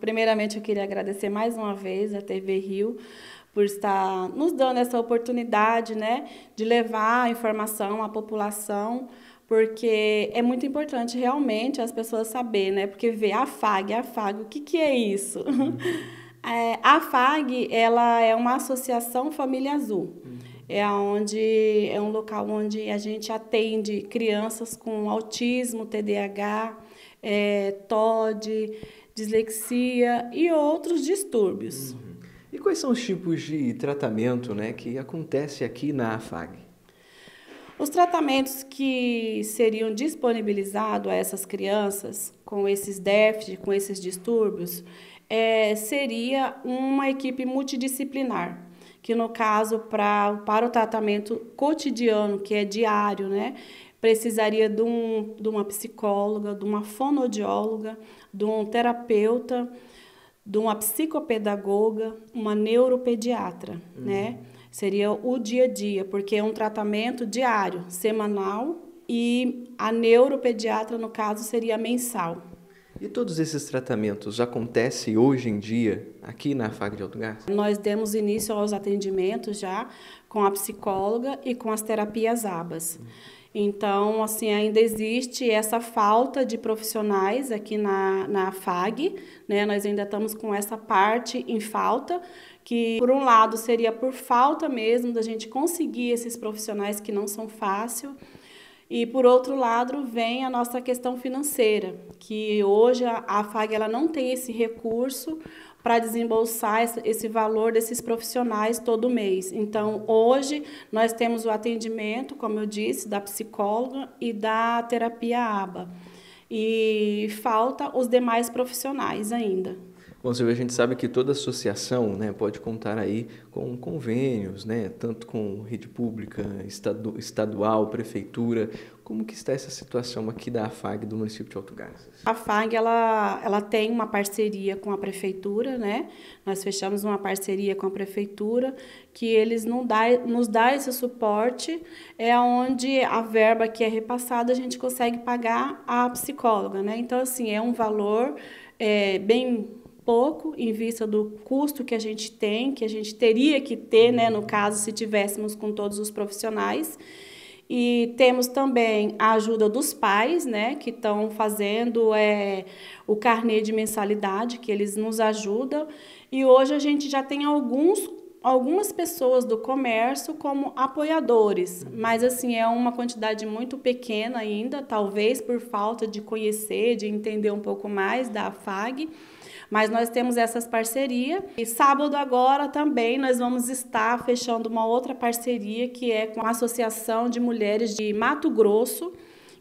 Primeiramente, eu queria agradecer mais uma vez a TV Rio por estar nos dando essa oportunidade né, de levar a informação à população, porque é muito importante realmente as pessoas saberem, né, porque ver a FAG, a FAG, o que, que é isso? Uhum. É, a FAG ela é uma associação Família Azul. Uhum. É, onde, é um local onde a gente atende crianças com autismo, TDAH, é, TOD, dislexia e outros distúrbios. Uhum. E quais são os tipos de tratamento né, que acontece aqui na AFAG? Os tratamentos que seriam disponibilizados a essas crianças com esses déficits, com esses distúrbios, é, seria uma equipe multidisciplinar, que no caso pra, para o tratamento cotidiano, que é diário, né, precisaria de, um, de uma psicóloga, de uma fonodióloga, de um terapeuta, de uma psicopedagoga, uma neuropediatra, uhum. né? Seria o dia a dia, porque é um tratamento diário, semanal, e a neuropediatra, no caso, seria mensal. E todos esses tratamentos acontecem hoje em dia aqui na FAG de Alto Gás? Nós demos início aos atendimentos já com a psicóloga e com as terapias ABAS. Uhum. Então, assim, ainda existe essa falta de profissionais aqui na, na FAG, né? Nós ainda estamos com essa parte em falta, que por um lado seria por falta mesmo da gente conseguir esses profissionais que não são fácil, e por outro lado, vem a nossa questão financeira, que hoje a, FAG ela não tem esse recurso para desembolsar esse valor desses profissionais todo mês. Então, hoje nós temos o atendimento, como eu disse, da psicóloga e da terapia ABA. E falta os demais profissionais ainda. Bom, Silvio, a gente sabe que toda associação né, pode contar aí com convênios, né, tanto com rede pública, estadu estadual, prefeitura. Como que está essa situação aqui da AFAG do município de Alto Garças? A AFAG ela, ela tem uma parceria com a prefeitura, né? Nós fechamos uma parceria com a prefeitura que eles não dá, nos dá esse suporte, é onde a verba que é repassada a gente consegue pagar a psicóloga, né? Então assim é um valor é, bem pouco em vista do custo que a gente tem, que a gente teria que ter, né, no caso, se tivéssemos com todos os profissionais. E temos também a ajuda dos pais, né, que estão fazendo é, o carnê de mensalidade, que eles nos ajudam. E hoje a gente já tem alguns, algumas pessoas do comércio como apoiadores, mas assim é uma quantidade muito pequena ainda, talvez por falta de conhecer, de entender um pouco mais da FAG. Mas nós temos essas parcerias. E sábado agora também nós vamos estar fechando uma outra parceria que é com a Associação de Mulheres de Mato Grosso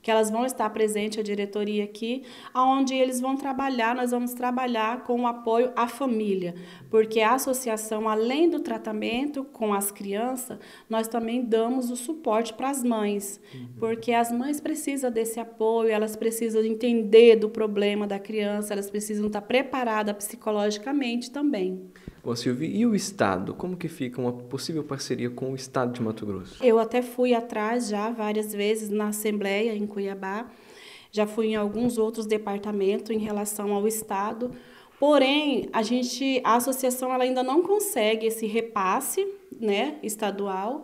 que elas vão estar presente a diretoria aqui, aonde eles vão trabalhar, nós vamos trabalhar com o apoio à família, porque a associação, além do tratamento com as crianças, nós também damos o suporte para as mães, uhum. porque as mães precisam desse apoio, elas precisam entender do problema da criança, elas precisam estar preparadas psicologicamente também. Ô Silvia, e o Estado? Como que fica uma possível parceria com o Estado de Mato Grosso? Eu até fui atrás já várias vezes na Assembleia em Cuiabá, já fui em alguns outros departamentos em relação ao Estado, porém a gente, a associação ela ainda não consegue esse repasse né, estadual,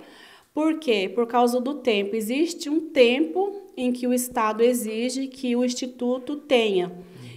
por quê? Por causa do tempo. Existe um tempo em que o Estado exige que o Instituto tenha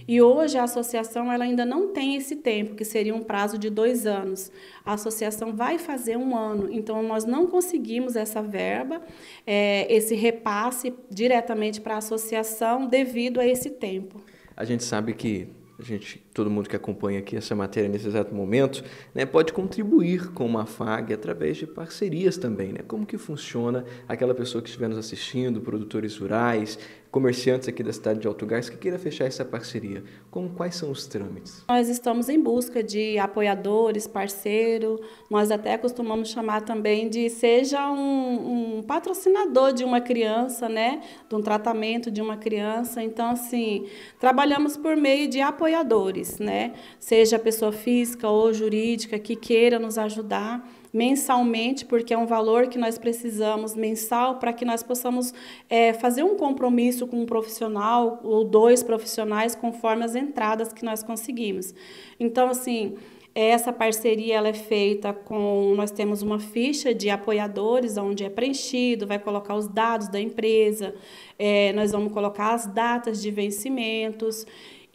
e hoje a associação ela ainda não tem esse tempo, que seria um prazo de dois anos. A associação vai fazer um ano, então nós não conseguimos essa verba, é, esse repasse diretamente para a associação devido a esse tempo. A gente sabe que a gente, todo mundo que acompanha aqui essa matéria nesse exato momento, né, pode contribuir com uma FAG através de parcerias também, né? Como que funciona aquela pessoa que estiver nos assistindo, produtores rurais, comerciantes aqui da cidade de Alto Gás que queira fechar essa parceria. Como, quais são os trâmites? Nós estamos em busca de apoiadores, parceiro. Nós até costumamos chamar também de seja um, um patrocinador de uma criança, né? De um tratamento de uma criança. Então, assim, trabalhamos por meio de apoiadores, né? Seja pessoa física ou jurídica que queira nos ajudar mensalmente, porque é um valor que nós precisamos mensal para que nós possamos é, fazer um compromisso com um profissional ou dois profissionais, conforme as entradas que nós conseguimos. Então, assim. Essa parceria ela é feita com nós temos uma ficha de apoiadores onde é preenchido, vai colocar os dados da empresa, é, nós vamos colocar as datas de vencimentos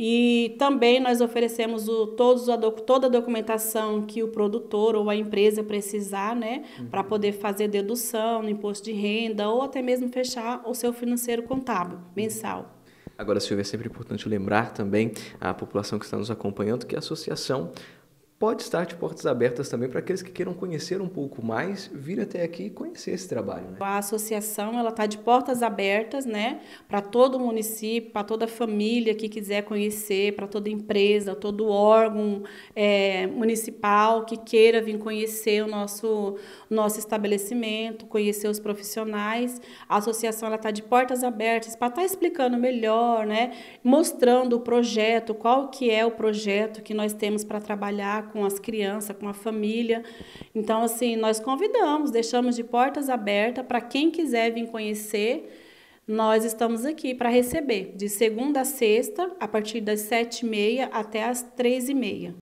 e também nós oferecemos o, todos a doc, toda a documentação que o produtor ou a empresa precisar, né, uhum. para poder fazer dedução no imposto de renda ou até mesmo fechar o seu financeiro contábil uhum. mensal. Agora, Silvia, é sempre importante lembrar também à população que está nos acompanhando que a associação pode estar de portas abertas também para aqueles que queiram conhecer um pouco mais, vir até aqui e conhecer esse trabalho. Né? A associação ela está de portas abertas, né, para todo o município, para toda família que quiser conhecer, para toda empresa, todo órgão é, municipal que queira vir conhecer o nosso nosso estabelecimento, conhecer os profissionais. A associação ela está de portas abertas para estar tá explicando melhor, né, mostrando o projeto, qual que é o projeto que nós temos para trabalhar com as crianças, com a família. Então, assim, nós convidamos, deixamos de portas abertas para quem quiser vir conhecer. Nós estamos aqui para receber de segunda a sexta, a partir das sete e meia até as três e meia.